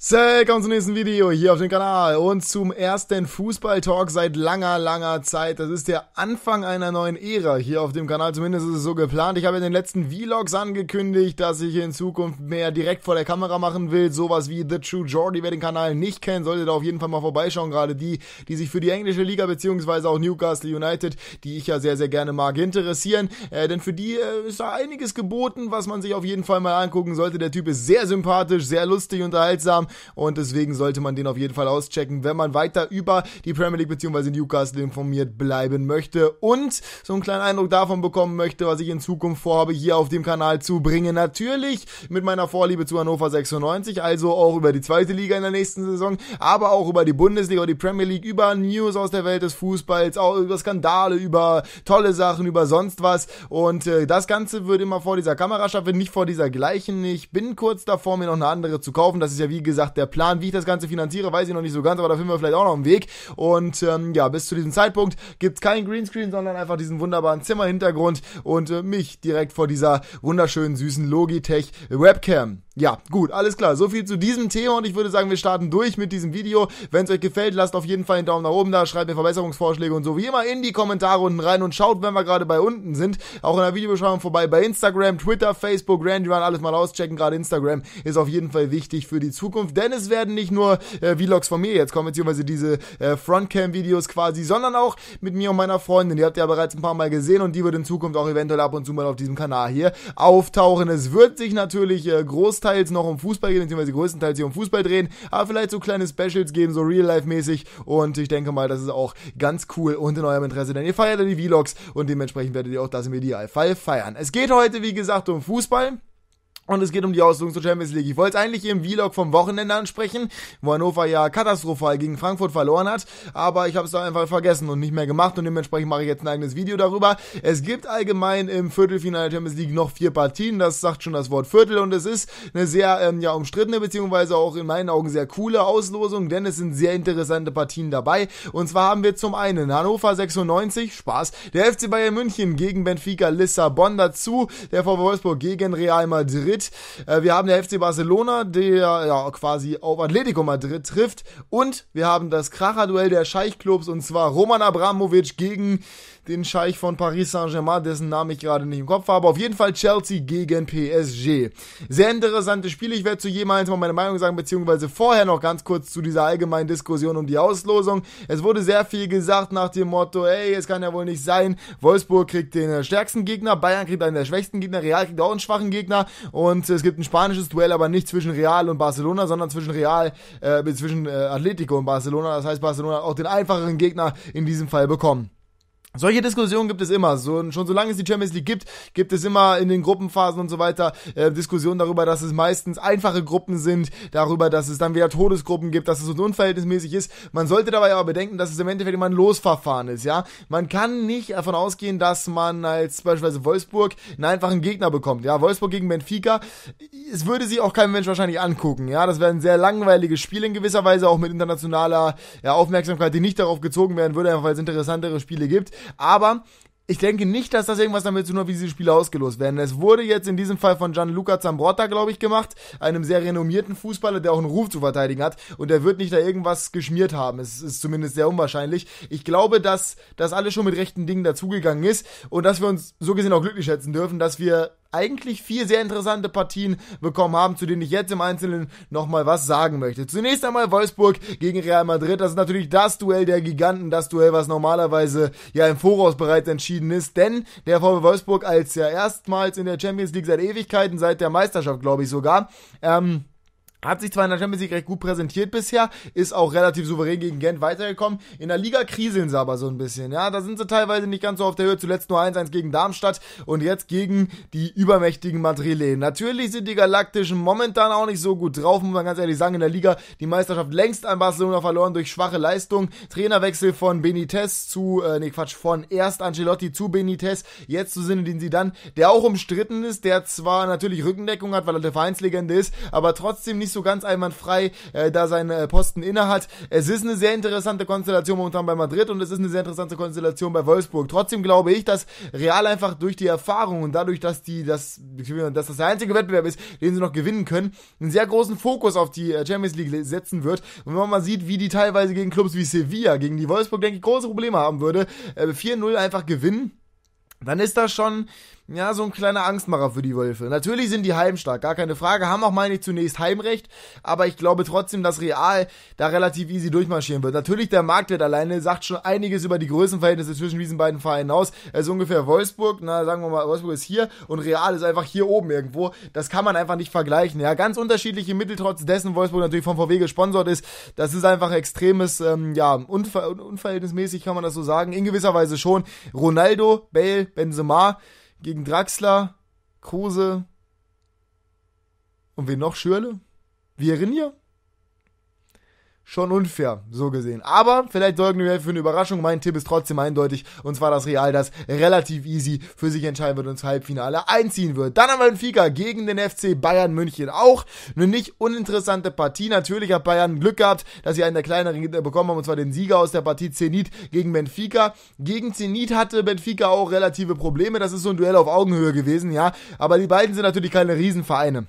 Hey, kommt zum nächsten Video hier auf dem Kanal und zum ersten Fußball-Talk seit langer, langer Zeit. Das ist der Anfang einer neuen Ära hier auf dem Kanal, zumindest ist es so geplant. Ich habe in den letzten Vlogs angekündigt, dass ich in Zukunft mehr direkt vor der Kamera machen will. Sowas wie The True Jordy, wer den Kanal nicht kennt, sollte da auf jeden Fall mal vorbeischauen. Gerade die, die sich für die englische Liga beziehungsweise auch Newcastle United, die ich ja sehr, sehr gerne mag, interessieren. Äh, denn für die äh, ist da einiges geboten, was man sich auf jeden Fall mal angucken sollte. Der Typ ist sehr sympathisch, sehr lustig, unterhaltsam und deswegen sollte man den auf jeden Fall auschecken, wenn man weiter über die Premier League bzw. Newcastle informiert bleiben möchte und so einen kleinen Eindruck davon bekommen möchte, was ich in Zukunft vorhabe, hier auf dem Kanal zu bringen. Natürlich mit meiner Vorliebe zu Hannover 96, also auch über die zweite Liga in der nächsten Saison, aber auch über die Bundesliga, die Premier League, über News aus der Welt des Fußballs, auch über Skandale, über tolle Sachen, über sonst was. Und äh, das Ganze wird immer vor dieser Kamera stattfinden, nicht vor dieser gleichen. Ich bin kurz davor, mir noch eine andere zu kaufen. Das ist ja wie gesagt gesagt, der Plan, wie ich das Ganze finanziere, weiß ich noch nicht so ganz, aber da finden wir vielleicht auch noch einen Weg. Und ähm, ja, bis zu diesem Zeitpunkt gibt's keinen Greenscreen, sondern einfach diesen wunderbaren Zimmerhintergrund und äh, mich direkt vor dieser wunderschönen, süßen Logitech Webcam. Ja, gut, alles klar. So viel zu diesem Thema und ich würde sagen, wir starten durch mit diesem Video. Wenn es euch gefällt, lasst auf jeden Fall einen Daumen nach oben da, schreibt mir Verbesserungsvorschläge und so wie immer in die Kommentare unten rein und schaut, wenn wir gerade bei unten sind, auch in der Videobeschreibung vorbei bei Instagram, Twitter, Facebook, Randyrun, alles mal auschecken. Gerade Instagram ist auf jeden Fall wichtig für die Zukunft, denn es werden nicht nur äh, Vlogs von mir jetzt kommen, beziehungsweise diese äh, Frontcam-Videos quasi, sondern auch mit mir und meiner Freundin. Die habt ihr ja bereits ein paar Mal gesehen und die wird in Zukunft auch eventuell ab und zu mal auf diesem Kanal hier auftauchen. Es wird sich natürlich äh, großteils großteils noch um Fußball gehen, beziehungsweise größtenteils hier um Fußball drehen, aber vielleicht so kleine Specials geben, so Real-Life-mäßig und ich denke mal, das ist auch ganz cool und in eurem Interesse, denn ihr feiert ja die Vlogs und dementsprechend werdet ihr auch das im Idealfall feiern. Es geht heute, wie gesagt, um Fußball. Und es geht um die Auslosung zur Champions League. Ich wollte es eigentlich im Vlog vom Wochenende ansprechen, wo Hannover ja katastrophal gegen Frankfurt verloren hat. Aber ich habe es da einfach vergessen und nicht mehr gemacht. Und dementsprechend mache ich jetzt ein eigenes Video darüber. Es gibt allgemein im Viertelfinale der Champions League noch vier Partien. Das sagt schon das Wort Viertel. Und es ist eine sehr ähm, ja, umstrittene, beziehungsweise auch in meinen Augen sehr coole Auslosung. Denn es sind sehr interessante Partien dabei. Und zwar haben wir zum einen Hannover 96, Spaß, der FC Bayern München gegen Benfica Lissabon dazu, der VW Wolfsburg gegen Real Madrid mit. Äh, wir haben der FC Barcelona, der ja quasi auf Atletico Madrid trifft. Und wir haben das Kracherduell der Scheichklubs und zwar Roman Abramovic gegen den Scheich von Paris Saint-Germain, dessen Namen ich gerade nicht im Kopf habe. Auf jeden Fall Chelsea gegen PSG. Sehr interessantes Spiel. Ich werde zu jedem einzelnen meine Meinung sagen, beziehungsweise vorher noch ganz kurz zu dieser allgemeinen Diskussion um die Auslosung. Es wurde sehr viel gesagt nach dem Motto, ey, es kann ja wohl nicht sein. Wolfsburg kriegt den äh, stärksten Gegner, Bayern kriegt einen der schwächsten Gegner, Real kriegt auch einen schwachen Gegner und und es gibt ein spanisches Duell, aber nicht zwischen Real und Barcelona, sondern zwischen Real, äh, zwischen äh, Atletico und Barcelona. Das heißt, Barcelona hat auch den einfacheren Gegner in diesem Fall bekommen. Solche Diskussionen gibt es immer. So, schon solange es die Champions League gibt, gibt es immer in den Gruppenphasen und so weiter äh, Diskussionen darüber, dass es meistens einfache Gruppen sind, darüber, dass es dann wieder Todesgruppen gibt, dass es so unverhältnismäßig ist. Man sollte dabei aber bedenken, dass es im Endeffekt immer ein Losverfahren ist, ja. Man kann nicht davon ausgehen, dass man als beispielsweise Wolfsburg einen einfachen Gegner bekommt. Ja, Wolfsburg gegen Benfica, es würde sich auch kein Mensch wahrscheinlich angucken, ja. Das wäre ein sehr langweiliges Spiel in gewisser Weise, auch mit internationaler ja, Aufmerksamkeit, die nicht darauf gezogen werden würde, einfach weil es interessantere Spiele gibt. Aber ich denke nicht, dass das irgendwas damit zu tun hat, wie diese Spiele ausgelost werden. Es wurde jetzt in diesem Fall von Gianluca Zambrotta, glaube ich, gemacht, einem sehr renommierten Fußballer, der auch einen Ruf zu verteidigen hat. Und der wird nicht da irgendwas geschmiert haben. Es ist zumindest sehr unwahrscheinlich. Ich glaube, dass das alles schon mit rechten Dingen dazugegangen ist und dass wir uns so gesehen auch glücklich schätzen dürfen, dass wir eigentlich vier sehr interessante Partien bekommen haben, zu denen ich jetzt im Einzelnen nochmal was sagen möchte. Zunächst einmal Wolfsburg gegen Real Madrid. Das ist natürlich das Duell der Giganten, das Duell, was normalerweise ja im Voraus bereits entschieden ist, denn der VW Wolfsburg als ja erstmals in der Champions League seit Ewigkeiten, seit der Meisterschaft, glaube ich sogar, ähm, hat sich zwar in der Champions League recht gut präsentiert bisher, ist auch relativ souverän gegen Gent weitergekommen. In der Liga kriseln sie aber so ein bisschen, ja. Da sind sie teilweise nicht ganz so auf der Höhe. Zuletzt nur 1-1 gegen Darmstadt und jetzt gegen die übermächtigen Madrilen. Natürlich sind die Galaktischen momentan auch nicht so gut drauf, muss man ganz ehrlich sagen. In der Liga die Meisterschaft längst an Barcelona verloren durch schwache Leistung. Trainerwechsel von Benitez zu, äh, nee Quatsch, von erst Ancelotti zu Benitez, jetzt zu Sinne, den sie dann, der auch umstritten ist, der zwar natürlich Rückendeckung hat, weil er eine Vereinslegende ist, aber trotzdem nicht nicht so ganz einwandfrei äh, da seinen äh, Posten inne hat. Es ist eine sehr interessante Konstellation momentan bei Madrid und es ist eine sehr interessante Konstellation bei Wolfsburg. Trotzdem glaube ich, dass Real einfach durch die Erfahrung und dadurch, dass die das, dass das der einzige Wettbewerb ist, den sie noch gewinnen können, einen sehr großen Fokus auf die äh, Champions League setzen wird. Und wenn man mal sieht, wie die teilweise gegen Clubs wie Sevilla, gegen die Wolfsburg, denke ich, große Probleme haben würde, 4-0 äh, einfach gewinnen, dann ist das schon ja, so ein kleiner Angstmacher für die Wölfe. Natürlich sind die heimstark, gar keine Frage, haben auch, meine ich, zunächst Heimrecht, aber ich glaube trotzdem, dass Real da relativ easy durchmarschieren wird. Natürlich, der Marktwert alleine sagt schon einiges über die Größenverhältnisse zwischen diesen beiden Vereinen aus. Er ist ungefähr Wolfsburg, na, sagen wir mal, Wolfsburg ist hier und Real ist einfach hier oben irgendwo. Das kann man einfach nicht vergleichen, ja. Ganz unterschiedliche Mittel, trotz dessen Wolfsburg natürlich vom VW gesponsert ist. Das ist einfach extremes, ähm, ja, unver unverhältnismäßig, kann man das so sagen. In gewisser Weise schon. Ronaldo, Bale, Benzema, gegen Draxler, Kruse und wen noch? Schürle? Vierinja? schon unfair, so gesehen. Aber vielleicht sorgen wir für eine Überraschung. Mein Tipp ist trotzdem eindeutig. Und zwar das Real, das relativ easy für sich entscheiden wird und ins Halbfinale einziehen wird. Dann haben wir Benfica gegen den FC Bayern München. Auch eine nicht uninteressante Partie. Natürlich hat Bayern Glück gehabt, dass sie einen der kleineren bekommen haben. Und zwar den Sieger aus der Partie Zenit gegen Benfica. Gegen Zenit hatte Benfica auch relative Probleme. Das ist so ein Duell auf Augenhöhe gewesen, ja. Aber die beiden sind natürlich keine Riesenvereine.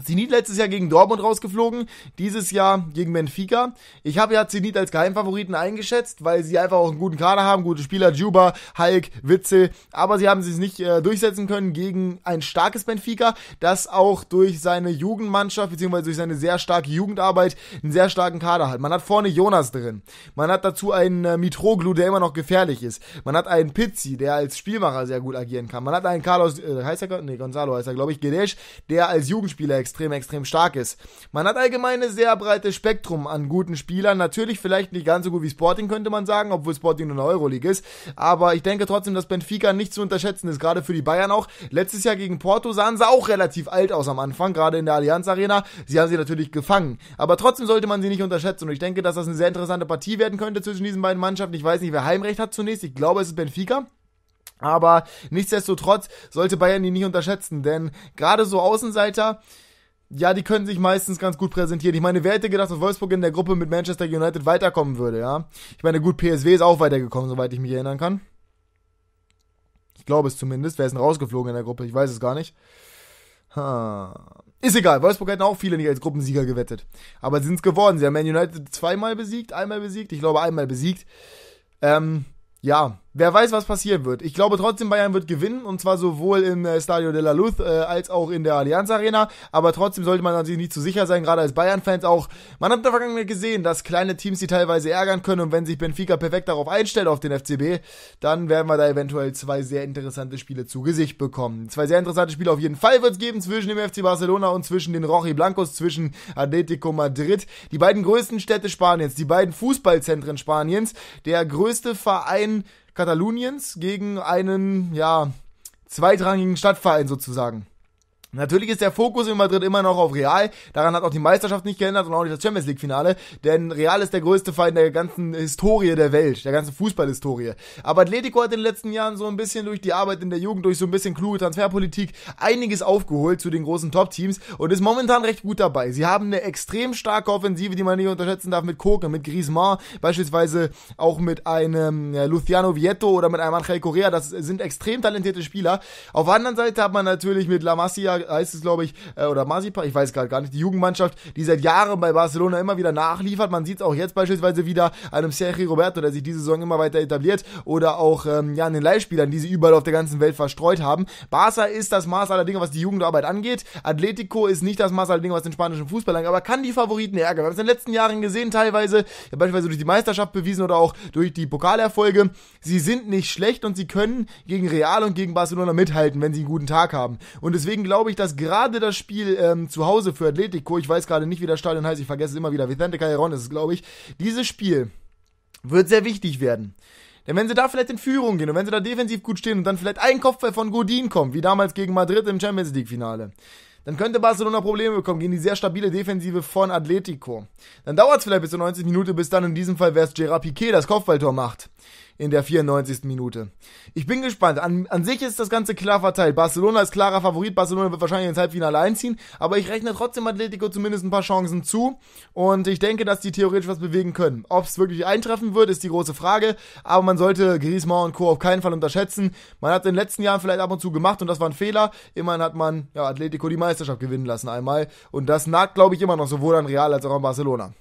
Zenit letztes Jahr gegen Dortmund rausgeflogen, dieses Jahr gegen Benfica. Ich habe ja Zenit als Geheimfavoriten eingeschätzt, weil sie einfach auch einen guten Kader haben, gute Spieler, Juba, Hulk, Witzel, aber sie haben es nicht äh, durchsetzen können gegen ein starkes Benfica, das auch durch seine Jugendmannschaft beziehungsweise durch seine sehr starke Jugendarbeit einen sehr starken Kader hat. Man hat vorne Jonas drin, man hat dazu einen äh, Mitroglou, der immer noch gefährlich ist, man hat einen Pizzi, der als Spielmacher sehr gut agieren kann, man hat einen Carlos, äh, heißt er, nee, Gonzalo heißt er, glaube ich, Gedesch, der als Jugendspieler extrem, extrem stark ist. Man hat allgemein ein sehr breites Spektrum an guten Spielern. Natürlich vielleicht nicht ganz so gut wie Sporting, könnte man sagen, obwohl Sporting nur in Euroleague ist. Aber ich denke trotzdem, dass Benfica nicht zu unterschätzen ist, gerade für die Bayern auch. Letztes Jahr gegen Porto sahen sie auch relativ alt aus am Anfang, gerade in der Allianz Arena. Sie haben sie natürlich gefangen. Aber trotzdem sollte man sie nicht unterschätzen. Und ich denke, dass das eine sehr interessante Partie werden könnte zwischen diesen beiden Mannschaften. Ich weiß nicht, wer Heimrecht hat zunächst. Ich glaube, es ist Benfica. Aber nichtsdestotrotz sollte Bayern die nicht unterschätzen, denn gerade so Außenseiter, ja, die können sich meistens ganz gut präsentieren. Ich meine, wer hätte gedacht, dass Wolfsburg in der Gruppe mit Manchester United weiterkommen würde, ja? Ich meine, gut, PSW ist auch weitergekommen, soweit ich mich erinnern kann. Ich glaube es zumindest. Wer ist denn rausgeflogen in der Gruppe? Ich weiß es gar nicht. Ha. Ist egal. Wolfsburg hätten auch viele nicht als Gruppensieger gewettet. Aber sind es geworden. Sie haben Man United zweimal besiegt, einmal besiegt. Ich glaube, einmal besiegt. Ähm, ja, Wer weiß, was passieren wird. Ich glaube trotzdem, Bayern wird gewinnen und zwar sowohl im äh, Stadio de la Luz äh, als auch in der Allianz Arena. Aber trotzdem sollte man natürlich nicht zu sicher sein, gerade als Bayern-Fans auch. Man hat in der Vergangenheit gesehen, dass kleine Teams die teilweise ärgern können und wenn sich Benfica perfekt darauf einstellt auf den FCB, dann werden wir da eventuell zwei sehr interessante Spiele zu Gesicht bekommen. Zwei sehr interessante Spiele auf jeden Fall wird es geben zwischen dem FC Barcelona und zwischen den Rochi Blancos, zwischen Atletico Madrid. Die beiden größten Städte Spaniens, die beiden Fußballzentren Spaniens, der größte Verein Kataluniens gegen einen, ja, zweitrangigen Stadtverein sozusagen. Natürlich ist der Fokus in Madrid immer noch auf Real. Daran hat auch die Meisterschaft nicht geändert und auch nicht das Champions League Finale. Denn Real ist der größte Feind der ganzen Historie der Welt, der ganzen Fußballhistorie. Aber Atletico hat in den letzten Jahren so ein bisschen durch die Arbeit in der Jugend, durch so ein bisschen kluge Transferpolitik einiges aufgeholt zu den großen Top-Teams und ist momentan recht gut dabei. Sie haben eine extrem starke Offensive, die man nicht unterschätzen darf mit Koke, mit Griezmann, beispielsweise auch mit einem Luciano Vietto oder mit einem Angel Correa. Das sind extrem talentierte Spieler. Auf der anderen Seite hat man natürlich mit La Masia heißt es, glaube ich, äh, oder Masipa, ich weiß gerade gar nicht, die Jugendmannschaft, die seit Jahren bei Barcelona immer wieder nachliefert. Man sieht es auch jetzt beispielsweise wieder an einem Sergio Roberto, der sich diese Saison immer weiter etabliert, oder auch ähm, ja, an den Leihspielern, die sie überall auf der ganzen Welt verstreut haben. Barca ist das Maß aller Dinge, was die Jugendarbeit angeht. Atletico ist nicht das Maß aller Dinge, was den spanischen Fußball angeht, aber kann die Favoriten ärgern. Wir haben es in den letzten Jahren gesehen, teilweise, ja, beispielsweise durch die Meisterschaft bewiesen oder auch durch die Pokalerfolge. Sie sind nicht schlecht und sie können gegen Real und gegen Barcelona mithalten, wenn sie einen guten Tag haben. Und deswegen glaube ich, ich, dass gerade das Spiel ähm, zu Hause für Atletico, ich weiß gerade nicht, wie das Stadion heißt, ich vergesse es immer wieder, Vicente Calderon ist es, glaube ich, dieses Spiel wird sehr wichtig werden. Denn wenn sie da vielleicht in Führung gehen und wenn sie da defensiv gut stehen und dann vielleicht ein Kopfball von Godin kommt, wie damals gegen Madrid im Champions League Finale, dann könnte Barcelona Probleme bekommen gegen die sehr stabile Defensive von Atletico. Dann dauert es vielleicht bis zur 90 Minute, bis dann in diesem Fall wäre es Gerard Piquet, das Kopfballtor macht in der 94. Minute. Ich bin gespannt. An, an sich ist das Ganze klar verteilt. Barcelona ist klarer Favorit. Barcelona wird wahrscheinlich ins Halbfinale einziehen. Aber ich rechne trotzdem Atletico zumindest ein paar Chancen zu. Und ich denke, dass die theoretisch was bewegen können. Ob es wirklich eintreffen wird, ist die große Frage. Aber man sollte Griezmann und Co. auf keinen Fall unterschätzen. Man hat in den letzten Jahren vielleicht ab und zu gemacht und das war ein Fehler. Immerhin hat man ja, Atletico die Meisterschaft gewinnen lassen einmal. Und das nagt, glaube ich, immer noch sowohl an Real als auch an Barcelona.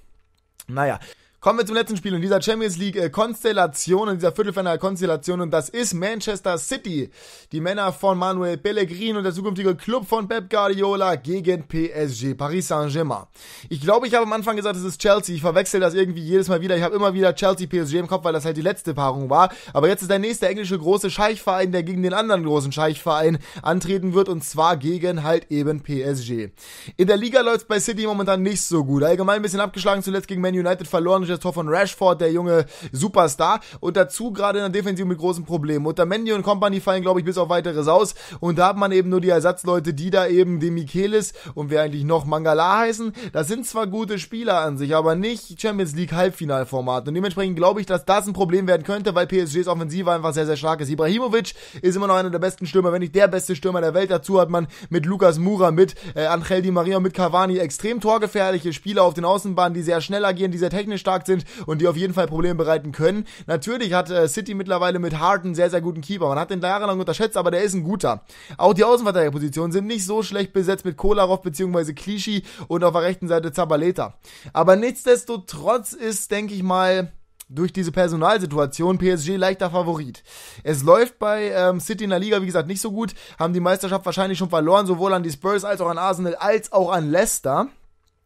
Naja, Kommen wir zum letzten Spiel in dieser Champions League äh, Konstellation, in dieser Viertelfinal Konstellation und das ist Manchester City. Die Männer von Manuel Pellegrin und der zukünftige Club von Pep Guardiola gegen PSG Paris Saint-Germain. Ich glaube, ich habe am Anfang gesagt, es ist Chelsea. Ich verwechsel das irgendwie jedes Mal wieder. Ich habe immer wieder Chelsea PSG im Kopf, weil das halt die letzte Paarung war. Aber jetzt ist der nächste englische große Scheichverein, der gegen den anderen großen Scheichverein antreten wird und zwar gegen halt eben PSG. In der Liga läuft es bei City momentan nicht so gut. Allgemein ein bisschen abgeschlagen, zuletzt gegen Man United verloren das Tor von Rashford, der junge Superstar. Und dazu gerade in der Defensive mit großen Problemen. Unter Mendy und Company fallen, glaube ich, bis auf weiteres aus. Und da hat man eben nur die Ersatzleute, die da eben den Michelis und wer eigentlich noch Mangala heißen. Das sind zwar gute Spieler an sich, aber nicht Champions League Halbfinalformat. Und dementsprechend glaube ich, dass das ein Problem werden könnte, weil PSGs Offensive einfach sehr, sehr stark ist. Ibrahimovic ist immer noch einer der besten Stürmer, wenn nicht der beste Stürmer der Welt. Dazu hat man mit Lukas Mura, mit äh, Angel Di Maria, mit Cavani extrem torgefährliche Spieler auf den Außenbahnen, die sehr schnell agieren, die sehr technisch stark gefragt sind und die auf jeden Fall Probleme bereiten können. Natürlich hat äh, City mittlerweile mit Harden sehr, sehr guten Keeper. Man hat den jahrelang unterschätzt, aber der ist ein guter. Auch die Außenverteidigerpositionen sind nicht so schlecht besetzt mit Kolarov bzw. Klischee und auf der rechten Seite Zabaleta. Aber nichtsdestotrotz ist, denke ich mal, durch diese Personalsituation PSG leichter Favorit. Es läuft bei ähm, City in der Liga, wie gesagt, nicht so gut, haben die Meisterschaft wahrscheinlich schon verloren, sowohl an die Spurs als auch an Arsenal als auch an Leicester.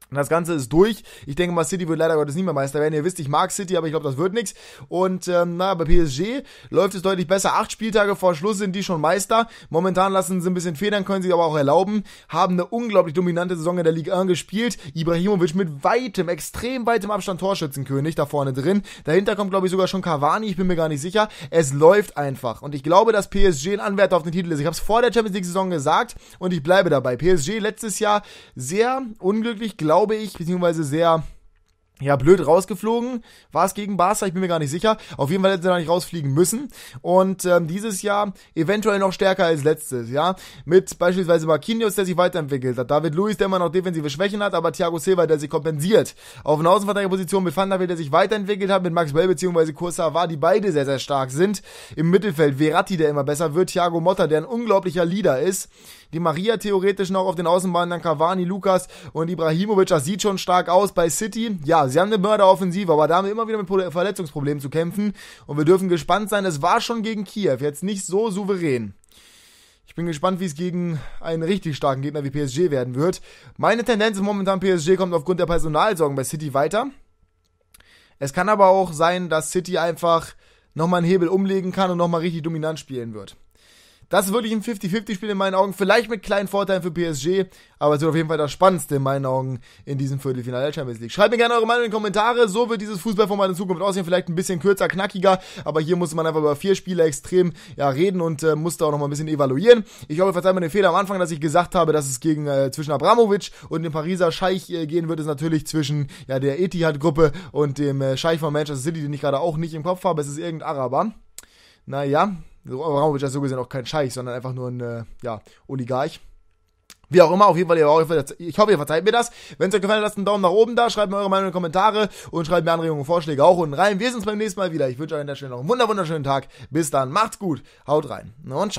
Und das Ganze ist durch. Ich denke mal, City wird leider Gottes nicht mehr Meister werden. Ihr wisst, ich mag City, aber ich glaube, das wird nichts. Und ähm, naja, bei PSG läuft es deutlich besser. Acht Spieltage vor Schluss sind die schon Meister. Momentan lassen sie ein bisschen federn, können sie aber auch erlauben. Haben eine unglaublich dominante Saison in der Ligue 1 gespielt. Ibrahimovic mit weitem, extrem weitem Abstand Torschützenkönig da vorne drin. Dahinter kommt, glaube ich, sogar schon Cavani. Ich bin mir gar nicht sicher. Es läuft einfach. Und ich glaube, dass PSG ein Anwärter auf den Titel ist. Ich habe es vor der Champions League-Saison gesagt und ich bleibe dabei. PSG letztes Jahr sehr unglücklich, glaube glaube ich, beziehungsweise sehr ja, blöd rausgeflogen. War es gegen Barca? Ich bin mir gar nicht sicher. Auf jeden Fall hätten sie da nicht rausfliegen müssen. Und ähm, dieses Jahr eventuell noch stärker als letztes, ja. Mit beispielsweise Marquinhos, der sich weiterentwickelt hat. David Luiz, der immer noch defensive Schwächen hat, aber Thiago Silva, der sich kompensiert. Auf einer Außenverteidigerposition mit Van der Wiel, der sich weiterentwickelt hat, mit Maxwell Bell bzw. Kursawa, die beide sehr, sehr stark sind. Im Mittelfeld Verratti, der immer besser wird. Thiago Motta, der ein unglaublicher Leader ist. Die Maria theoretisch noch auf den Außenbahnen, dann Cavani, Lukas und Ibrahimovic. Das sieht schon stark aus bei City. Ja, sie haben eine Mörderoffensive, aber da haben wir immer wieder mit Verletzungsproblemen zu kämpfen. Und wir dürfen gespannt sein, es war schon gegen Kiew, jetzt nicht so souverän. Ich bin gespannt, wie es gegen einen richtig starken Gegner wie PSG werden wird. Meine Tendenz ist momentan, PSG kommt aufgrund der Personalsorgen bei City weiter. Es kann aber auch sein, dass City einfach nochmal einen Hebel umlegen kann und nochmal richtig dominant spielen wird. Das ist wirklich ein 50-50-Spiel in meinen Augen. Vielleicht mit kleinen Vorteilen für PSG, aber es wird auf jeden Fall das Spannendste in meinen Augen in diesem Viertelfinale der Champions League. Schreibt mir gerne eure Meinung in die Kommentare. So wird dieses Fußballformat in Zukunft aussehen. Vielleicht ein bisschen kürzer, knackiger, aber hier muss man einfach über vier Spiele extrem ja, reden und äh, muss da auch nochmal ein bisschen evaluieren. Ich hoffe, verzeiht mir den Fehler am Anfang, dass ich gesagt habe, dass es gegen äh, zwischen Abramovic und dem Pariser Scheich äh, gehen wird. Es natürlich zwischen ja, der Etihad-Gruppe und dem äh, Scheich von Manchester City, den ich gerade auch nicht im Kopf habe. Es ist irgendein Araber. Naja, Abramovic ist so gesehen auch kein Scheich, sondern einfach nur ein äh, ja, Oligarch. Wie auch immer, auf jeden Fall, ich hoffe, ihr verzeiht mir das. Wenn es euch gefallen hat, lasst einen Daumen nach oben da, schreibt mir eure Meinung in die Kommentare und schreibt mir Anregungen und Vorschläge auch unten rein. Wir sehen uns beim nächsten Mal wieder. Ich wünsche euch an der Stelle noch einen wunderschönen Tag. Bis dann, macht's gut, haut rein ne, und ciao.